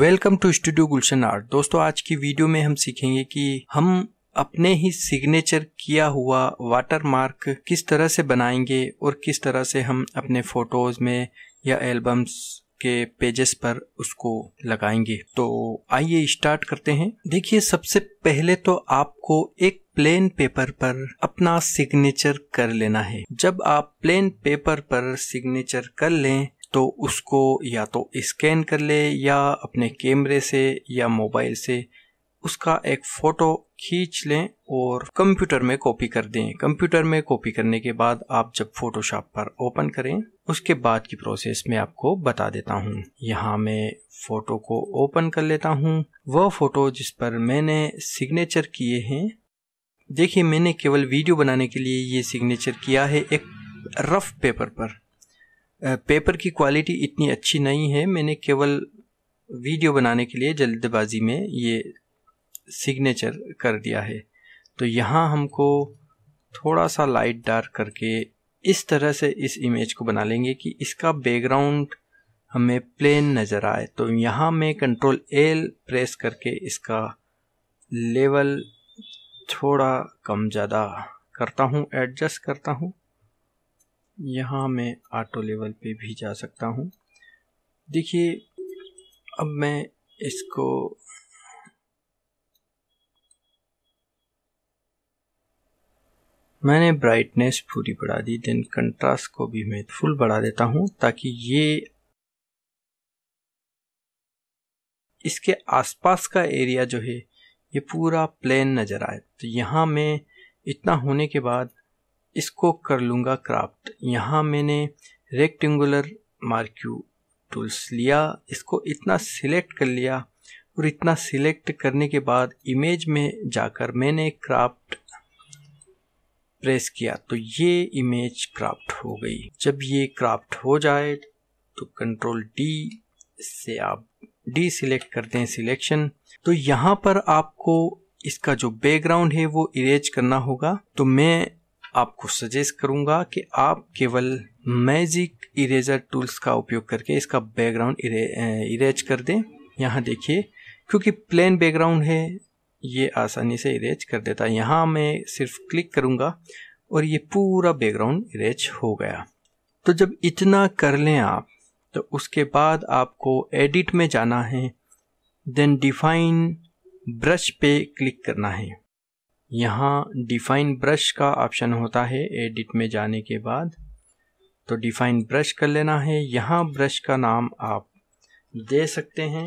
welcome to studio Gulshan art दोस्तों आज की वीडियो में हम सीखेंगे कि हम अपने ही सिग्नेचर किया हुआ वाटर मार्क किस तरह से बनाएंगे और किस तरह से हम अपने फोटोज में या एल्बम्स के पेजेस पर उसको लगाएंगे तो आइए स्टार्ट करते हैं देखिए सबसे पहले तो आपको एक प्लेन पेपर पर अपना सिग्नेचर कर लेना है जब आप प्लेन पेपर पर सिग्नेचर कर लें तो उसको या तो स्कैन कर ले या अपने कैमरे से या मोबाइल से उसका एक फ़ोटो खींच लें और कंप्यूटर में कॉपी कर दें कंप्यूटर में कॉपी करने के बाद आप जब फोटोशॉप पर ओपन करें उसके बाद की प्रोसेस मैं आपको बता देता हूँ यहां मैं फ़ोटो को ओपन कर लेता हूँ वह फ़ोटो जिस पर मैंने सिग्नेचर किए हैं देखिए मैंने केवल वीडियो बनाने के लिए ये सिग्नेचर किया है एक रफ पेपर पर पेपर की क्वालिटी इतनी अच्छी नहीं है मैंने केवल वीडियो बनाने के लिए जल्दबाजी में ये सिग्नेचर कर दिया है तो यहाँ हमको थोड़ा सा लाइट डार्क करके इस तरह से इस इमेज को बना लेंगे कि इसका बैकग्राउंड हमें प्लेन नज़र आए तो यहाँ मैं कंट्रोल एल प्रेस करके इसका लेवल थोड़ा कम ज़्यादा करता हूँ एडजस्ट करता हूँ यहाँ मैं ऑटो लेवल पे भी जा सकता हूँ देखिए अब मैं इसको मैंने ब्राइटनेस पूरी बढ़ा दी देन कंट्रास्ट को भी मैं फुल बढ़ा देता हूँ ताकि ये इसके आसपास का एरिया जो है ये पूरा प्लेन नज़र आए तो यहाँ मैं इतना होने के बाद इसको कर लूँगा क्राफ्ट यहाँ मैंने रेक्टेंगुलर मार्क्यू टूल्स लिया इसको इतना सिलेक्ट कर लिया और इतना सिलेक्ट करने के बाद इमेज में जाकर मैंने क्राफ्ट प्रेस किया तो ये इमेज क्राफ्ट हो गई जब ये क्राफ्ट हो जाए तो कंट्रोल डी से आप डी सिलेक्ट करते हैं सिलेक्शन तो यहाँ पर आपको इसका जो बैकग्राउंड है वो इरेज करना होगा तो मैं आपको सजेस्ट करूंगा कि आप केवल मैजिक इरेजर टूल्स का उपयोग करके इसका बैकग्राउंड इरेज कर दें यहाँ देखिए क्योंकि प्लेन बैकग्राउंड है ये आसानी से इरेज कर देता है यहाँ मैं सिर्फ क्लिक करूँगा और ये पूरा बैकग्राउंड इरेज हो गया तो जब इतना कर लें आप तो उसके बाद आपको एडिट में जाना है देन डिफाइन ब्रश पे क्लिक करना है यहाँ डिफाइन ब्रश का ऑप्शन होता है एडिट में जाने के बाद तो डिफाइन ब्रश कर लेना है यहाँ ब्रश का नाम आप दे सकते हैं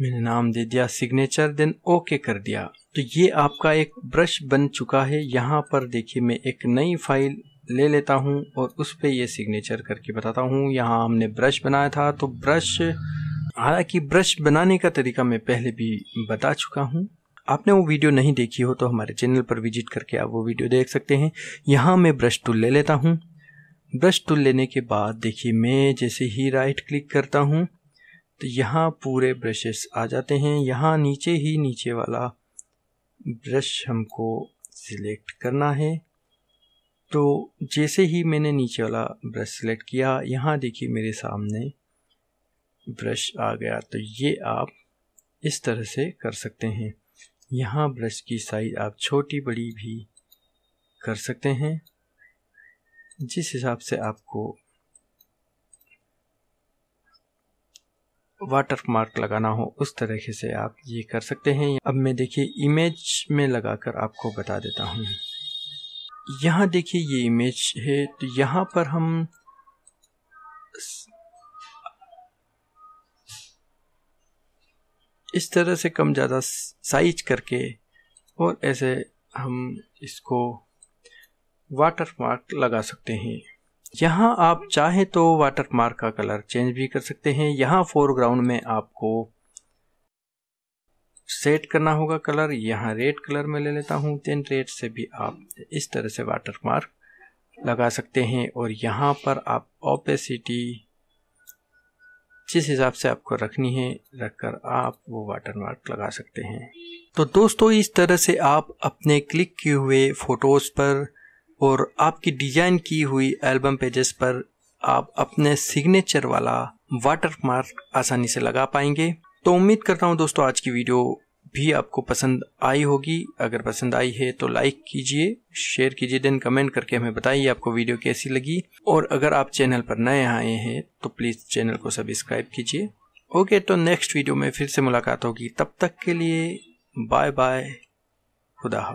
मैंने नाम दे दिया सिग्नेचर देन ओके कर दिया तो ये आपका एक ब्रश बन चुका है यहाँ पर देखिए मैं एक नई फाइल ले लेता हूँ और उस पर यह सिग्नेचर करके बताता हूँ यहाँ हमने ब्रश बनाया था तो ब्रश हालांकि ब्रश बनाने का तरीका मैं पहले भी बता चुका हूँ आपने वो वीडियो नहीं देखी हो तो हमारे चैनल पर विजिट करके आप वो वीडियो देख सकते हैं यहाँ मैं ब्रश टूल ले लेता हूँ ब्रश टूल लेने के बाद देखिए मैं जैसे ही राइट क्लिक करता हूँ तो यहाँ पूरे ब्रशेस आ जाते हैं यहाँ नीचे ही नीचे वाला ब्रश हमको सिलेक्ट करना है तो जैसे ही मैंने नीचे वाला ब्रश सिलेक्ट किया यहाँ देखिए मेरे सामने ब्रश आ गया तो ये आप इस तरह से कर सकते हैं यहाँ ब्रश की साइज़ आप छोटी बड़ी भी कर सकते हैं जिस हिसाब से आपको वाटर मार्क लगाना हो उस तरीके से आप ये कर सकते हैं अब मैं देखिए इमेज में लगाकर आपको बता देता हूँ यहाँ देखिए ये इमेज है तो यहाँ पर हम इस तरह से कम ज़्यादा साइज करके और ऐसे हम इसको वाटर मार्क लगा सकते हैं यहाँ आप चाहें तो वाटर मार्क का कलर चेंज भी कर सकते हैं यहाँ फोरग्राउंड में आपको सेट करना होगा कलर यहाँ रेड कलर में ले लेता हूँ देन रेड से भी आप इस तरह से वाटर मार्क लगा सकते हैं और यहाँ पर आप ओपेसिटी जिस हिसाब से आपको रखनी है रखकर आप वो वाटर मार्क लगा सकते हैं तो दोस्तों इस तरह से आप अपने क्लिक किए हुए फ़ोटोज़ पर और आपकी डिज़ाइन की हुई एल्बम पेजेस पर आप अपने सिग्नेचर वाला वाटर मार्क आसानी से लगा पाएंगे तो उम्मीद करता हूँ दोस्तों आज की वीडियो भी आपको पसंद आई होगी अगर पसंद आई है तो लाइक कीजिए शेयर कीजिए देन कमेंट करके हमें बताइए आपको वीडियो कैसी लगी और अगर आप चैनल पर नए आए हैं तो प्लीज़ चैनल को सब्सक्राइब कीजिए ओके तो नेक्स्ट वीडियो में फिर से मुलाकात होगी तब तक के लिए बाय बाय खुदा हाफ